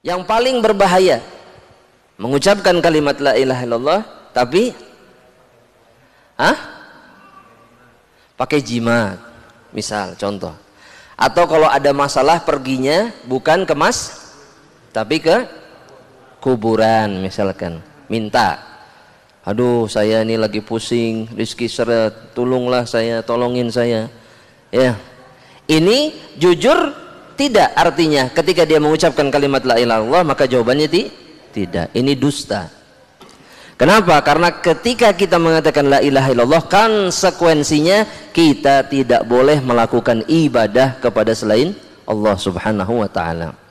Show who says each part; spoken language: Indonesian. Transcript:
Speaker 1: yang paling berbahaya mengucapkan kalimat la ilaha illallah tapi Hah? Pakai jimat. Misal contoh. Atau kalau ada masalah perginya bukan ke mas tapi ke kuburan misalkan. Minta. Aduh, saya ini lagi pusing, rizki seret, tolonglah saya, tolongin saya. Ya. Ini jujur tidak artinya ketika dia mengucapkan kalimat la ilaha illallah maka jawabannya ti tidak ini dusta kenapa karena ketika kita mengatakan la ilaha illallah konsekuensinya kita tidak boleh melakukan ibadah kepada selain Allah Subhanahu wa taala